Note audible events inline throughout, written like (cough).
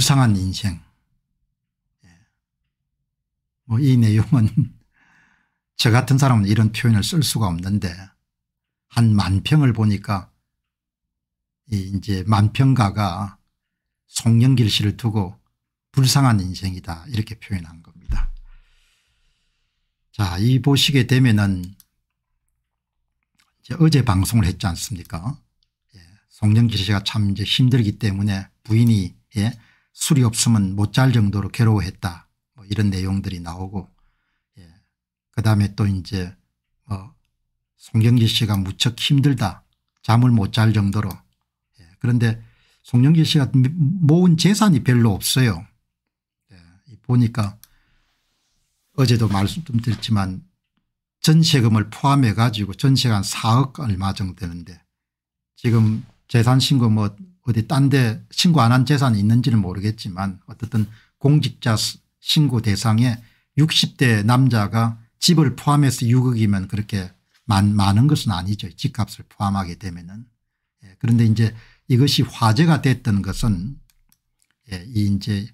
불쌍한 인생. 예. 뭐이 내용은 (laughs) 저 같은 사람은 이런 표현을 쓸 수가 없는데 한 만평을 보니까 이제 만평가가 송영길 씨를 두고 불쌍한 인생이다 이렇게 표현한 겁니다. 자, 이 보시게 되면은 어제 방송을 했지 않습니까? 예, 송영길 씨가 참 이제 힘들기 때문에 부인이 예, 술이 없으면 못 잘 정도로 괴로워했다 뭐 이런 내용들이 나오고 예. 그다음에 또 이제 뭐 송영길 씨가 무척 힘들다 잠을 못 잘 정도로 예. 그런데 송영길 씨가 모은 재산이 별로 없어요. 예. 보니까 어제도 말씀드렸지만 전세금을 포함해 가지고 전세가 한 4억 얼마 정도 되는데 지금 재산신고 뭐 어디 딴 데 신고 안 한 재산이 있는지는 모르겠지만 어떻든 공직자 신고 대상에 60대 남자가 집을 포함해서 6억이면 그렇게 많, 은 것은 아니죠. 집값을 포함하게 되면은. 예, 그런데 이제 이것이 화제가 됐던 것은 예, 이 이제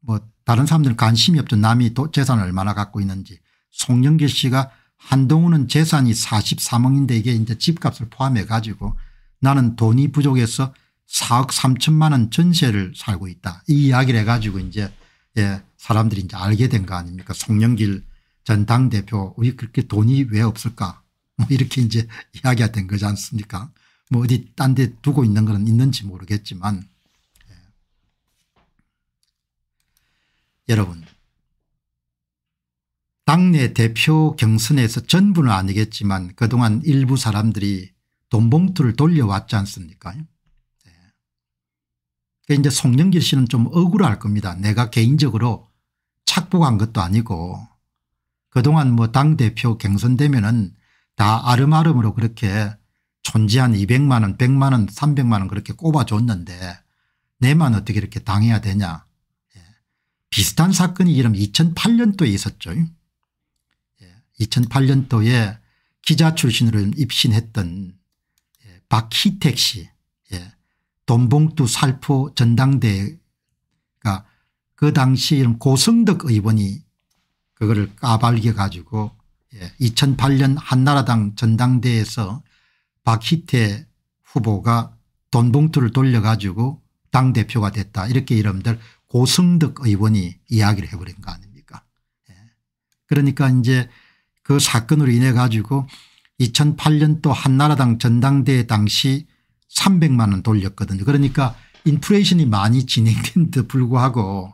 뭐 다른 사람들 관심이 없죠. 남이 재산을 얼마나 갖고 있는지. 송영길 씨가 한동훈은 재산이 43억인데 이게 이제 집값을 포함해 가지고 나는 돈이 부족해서 4억 3천만 원 전세를 살고 있다. 이 이야기를 해가지고 이제 예, 사람들이 이제 알게 된 거 아닙니까? 송영길 전 당대표 왜 그렇게 돈이 왜 없을까? 뭐 이렇게 이제 (laughs) 이야기가 된 거지 않습니까? 뭐 어디 딴 데 두고 있는 건 있는지 모르겠지만 예. 여러분 당내 대표 경선에서 전부는 아니겠지만 그동안 일부 사람들이 돈 봉투를 돌려왔지 않습니까? 그 이제 송영길 씨는 좀 억울할 겁니다. 내가 개인적으로 착복한 것도 아니고 그동안 뭐 당대표 경선되면은 다 아름아름으로 그렇게 존재한 200만 원 100만 원 300만 원 그렇게 꼽아줬는데 내만 어떻게 이렇게 당해야 되냐. 예. 비슷한 사건이 이름 2008년도에 있었죠. 예. 2008년도에 기자 출신으로 입신했던 예. 박희택 씨 돈봉투 살포 전당대회가 그 당시 이 고성덕 의원이 그거를 까발겨 가지고 2008년 예, 한나라당 전당대회에서 박희태 후보가 돈봉투를 돌려가지고 당대표가 됐다 이렇게 이름들 고성덕 의원이 이야기를 해버린 거 아닙니까 예. 그러니까 이제 그 사건으로 인해 가지고 2008년 또 한나라당 전당대회 당시 300만 원 돌렸거든요. 그러니까 인플레이션이 많이 진행된 데 불구하고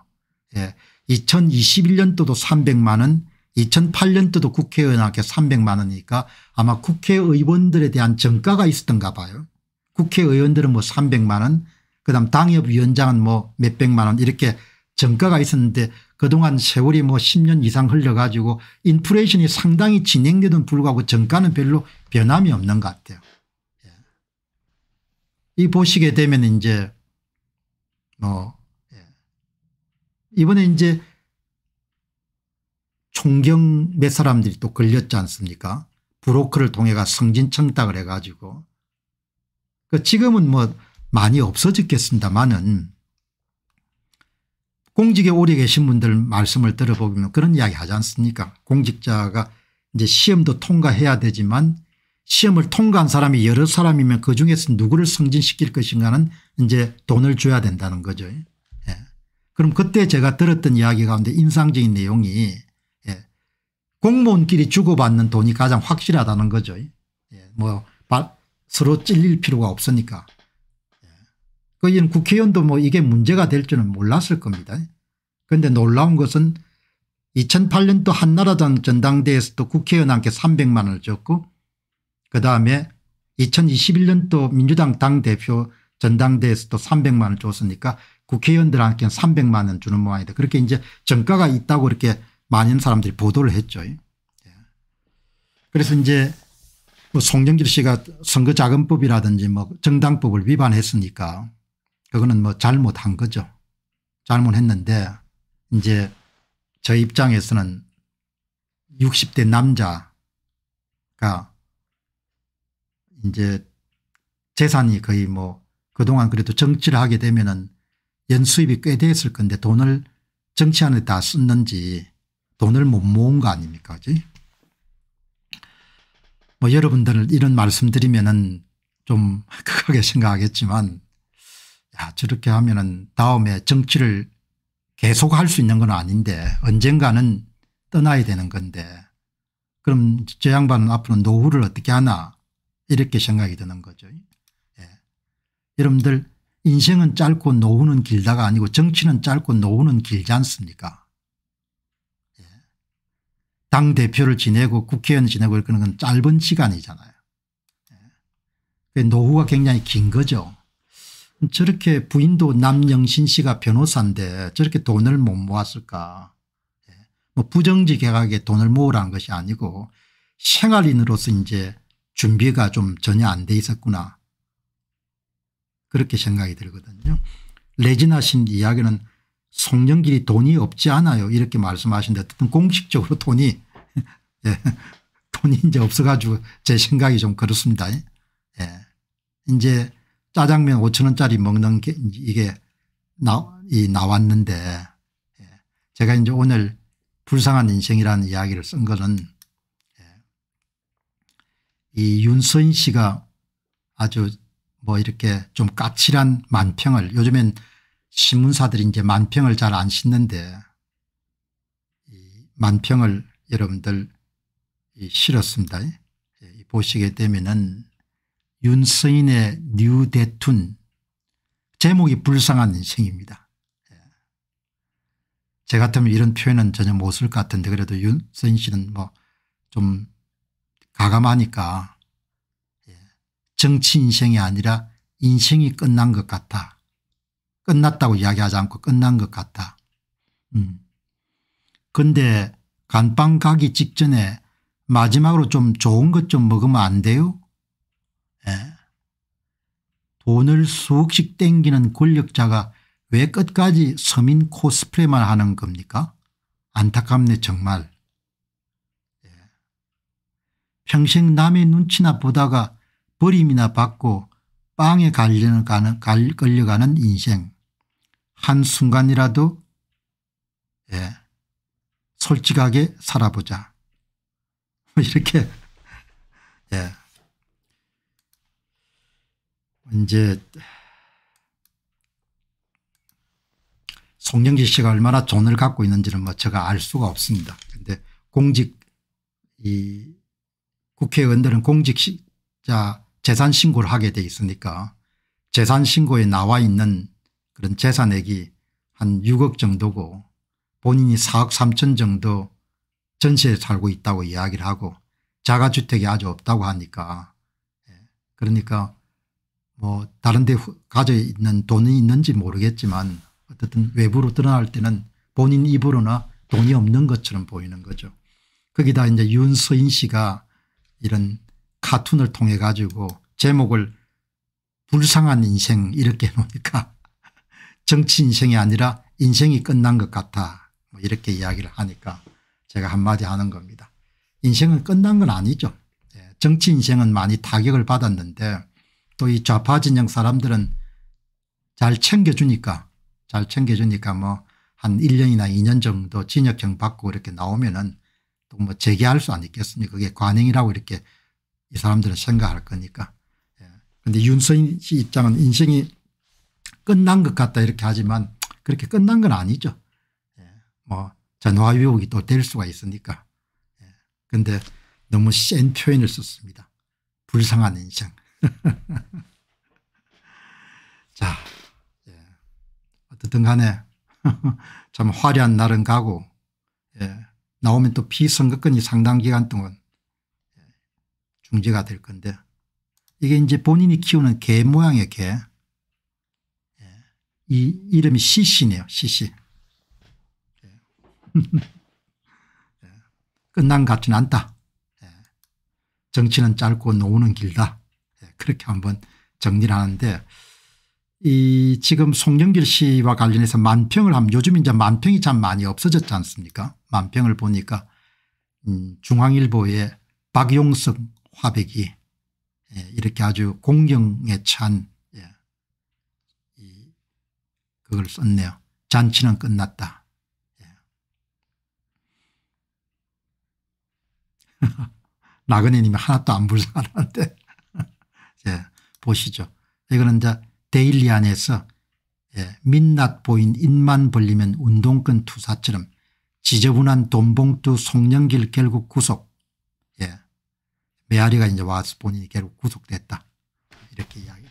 예. 2021년도도 300만 원 2008년도도 국회의원한테 300만 원이니까 아마 국회의원들에 대한 정가가 있었던가 봐요. 국회의원들은 뭐 300만 원 그다음 당협위원장은 뭐 몇백만 원 이렇게 정가가 있었는데 그동안 세월이 뭐 10년 이상 흘려가지고 인플레이션이 상당히 진행되던 불구하고 정가는 별로 변함이 없는 것 같아요. 이 보시게 되면 이제 뭐 예. 이번에 이제 총경 몇 사람들이 또 걸렸지 않습니까 브로커를 통해가 성진 청탁을 해가지고 그 지금은 뭐 많이 없어졌겠습니다만은 공직에 오래 계신 분들 말씀을 들어보면 그런 이야기 하지 않습니까 공직자가 이제 시험도 통과해야 되지만 시험을 통과한 사람이 여러 사람이면 그중에서 누구를 승진시킬 것인가는 이제 돈을 줘야 된다는 거죠. 예. 그럼 그때 제가 들었던 이야기 가운데 인상적인 내용이 예. 공무원끼리 주고받는 돈이 가장 확실하다는 거죠. 예. 뭐 서로 찔릴 필요가 없으니까. 그인 예. 국회의원도 뭐 이게 문제가 될 줄은 몰랐을 겁니다. 그런데 놀라운 것은 2008년도 한나라당 전당대회에서도 국회의원한테 300만 원을 줬고 그다음에 2021년도 민주당 당대표 전당대에서도 300만 원 줬으니까 국회의원들한테 300만 원 주는 모양이다. 그렇게 이제 정가가 있다고 이렇게 많은 사람들이 보도를 했죠. 예. 그래서 이제 뭐 송정길 씨가 선거자금법이라든지 뭐 정당법을 위반했으니까 그거는 뭐 잘못한 거죠. 잘못했는데 이제 저 입장에서는 60대 남자가 이제 재산이 거의 뭐 그동안 그래도 정치를 하게 되면은 연수입이 꽤 됐을 건데 돈을 정치하는 데다 썼는지 돈을 못 모은 거 아닙니까 그지 뭐 여러분들 이런 말씀 드리면은 좀 크게 (laughs) 생각하겠지만 야 저렇게 하면은 다음에 정치를 계속 할 수 있는 건 아닌데 언젠가는 떠나야 되는 건데 그럼 저 양반은 앞으로 노후를 어떻게 하나 이렇게 생각이 드는 거죠. 예. 여러분들 인생은 짧고 노후는 길다가 아니고 정치는 짧고 노후는 길지 않습니까 예. 당대표를 지내고 국회의원 지내고 그런 건 짧은 시간이잖아요. 예. 노후가 굉장히 긴 거죠. 저렇게 부인도 남영신 씨가 변호사인데 저렇게 돈을 못 모았을까 예. 뭐 부정직 해게 돈을 모으라는 것이 아니고 생활인으로서 이제 준비가 좀 전혀 안 돼 있었구나 그렇게 생각이 들거든요. 레지나 신 이야기는 송영길이 돈이 없지 않아요 이렇게 말씀하신데 어쨌든 공식적으로 돈이 (laughs) 예, 돈이 이제 없어가지고 제 생각이 좀 그렇습니다. 예. 이제 짜장면 5천 원짜리 먹는 게 이게 나, 이 나왔는데 예. 제가 이제 오늘 불쌍한 인생이라는 이야기를 쓴 거는 이 윤서인 씨가 아주 뭐 이렇게 좀 까칠한 만평을 요즘엔 신문사들이 이제 만평을 잘안 싣는데 만평을 여러분들 실었습니다. 보시게 되면은 윤서인의 뉴데툰 제목이 불쌍한 인생입니다. 예. 제 같으면 이런 표현은 전혀 못 쓸 것 같은데 그래도 윤서인 씨는 뭐좀 가감하니까 예, 정치 인생이 아니라 인생이 끝난 것 같아. 끝났다고 이야기하지 않고 끝난 것 같아. 음. 근데 간방 가기 직전에 마지막으로 좀 좋은 것 좀 먹으면 안 돼요? 예. 돈을 수억씩 땡기는 권력자가 왜 끝까지 서민 코스프레만 하는 겁니까? 안타깝네 정말. 평생 남의 눈치나 보다가 버림이나 받고 빵에 갈려가는, 끌려가는 인생. 한순간이라도 예, 솔직하게 살아보자. 뭐 이렇게 (laughs) 예. 이제 송영길 씨가 얼마나 돈을 갖고 있는지는 뭐 제가 알 수가 없습니다. 그런데 공직 이 국회의원들은 공직자 재산 신고를 하게 돼 있으니까 재산 신고에 나와 있는 그런 재산액이 한 6억 정도고 본인이 4억 3천 정도 전세에 살고 있다고 이야기를 하고 자가주택이 아주 없다고 하니까 예, 그러니까 뭐 다른 데 가져 있는 돈이 있는지 모르겠지만 어쨌든 외부로 드러날 때는 본인 입으로나 돈이 없는 것처럼 보이는 거죠. 거기다 이제 윤서인 씨가 이런 카툰을 통해 가지고 제목을 불쌍한 인생 이렇게 (laughs) 해놓으니까 정치 인생이 아니라 인생이 끝난 것 같아 뭐 이렇게 이야기를 하니까 제가 한마디 하는 겁니다. 인생은 끝난 건 아니죠. 예, 정치 인생은 많이 타격을 받았는데 또 이 좌파 진영 사람들은 잘 챙겨주니까 잘 챙겨주니까 뭐 한 1년이나 2년 정도 진역형 받고 이렇게 나오면은 또뭐 재개할 수아있겠습니까 그게 관행이라고 이렇게 이 사람들은 생각할 거니까. 그런데 예. 윤석인 씨 입장은 인생이 끝난 것 같다 이렇게 하지만 그렇게 끝난 건 아니죠. 예. 뭐 전화위복이 또 될 수가 있으니까. 그런데 예. 너무 센 표현을 썼습니다. 불쌍한 인생. (laughs) 자, 어쨌든 간에 (laughs) 참 화려한 날은 가고, 예. 나오면 또 피선거권이 상당 기간 동안 중재가 될 건데 이게 이제 본인이 키우는 개 모양의 개. 예. 이 이름이 시시네요. 시시. 예. (laughs) 예. 끝난 것 같지는 않다. 정치는 짧고 노는 길다. 그렇게 한번 정리를 하는데 이 지금 송영길 씨와 관련해서 만평을 하면 요즘 이제 만평이 참 많이 없어졌지 않습니까 만평을 보니까 음 중앙일보에 박용석 화백이 예 이렇게 아주 공경에 찬 그걸 예, 썼네요. 잔치는 끝났다. 예. (laughs) 나그네 님이 하나도 안 불쌍하는데 (laughs) 예, 보시죠. 이거는 이제 데일리 안에서 예, 민낯 보인 입만 벌리면 운동권 투사처럼 지저분한 돈봉투 송년길 결국 구속 예, 메아리가 이제 와서 본인이 결국 구속됐다 이렇게 이야기